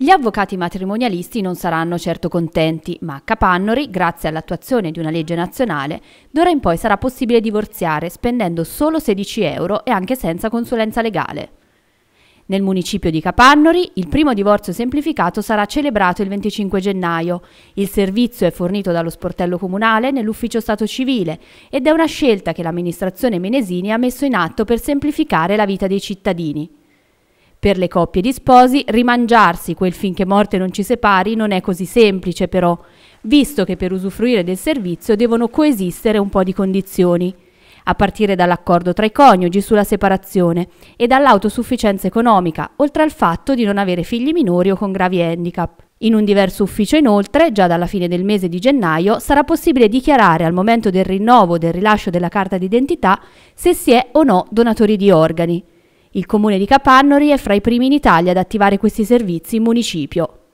Gli avvocati matrimonialisti non saranno certo contenti, ma a Capannori, grazie all'attuazione di una legge nazionale, d'ora in poi sarà possibile divorziare spendendo solo 16 euro e anche senza consulenza legale. Nel municipio di Capannori il primo divorzio semplificato sarà celebrato il 25 gennaio. Il servizio è fornito dallo sportello comunale nell'ufficio Stato civile ed è una scelta che l'amministrazione Menesini ha messo in atto per semplificare la vita dei cittadini. Per le coppie di sposi, rimangiarsi quel finché morte non ci separi non è così semplice però, visto che per usufruire del servizio devono coesistere un po' di condizioni, a partire dall'accordo tra i coniugi sulla separazione e dall'autosufficienza economica, oltre al fatto di non avere figli minori o con gravi handicap. In un diverso ufficio inoltre, già dalla fine del mese di gennaio, sarà possibile dichiarare al momento del rinnovo o del rilascio della carta d'identità se si è o no donatori di organi. Il comune di Capannori è fra i primi in Italia ad attivare questi servizi in municipio.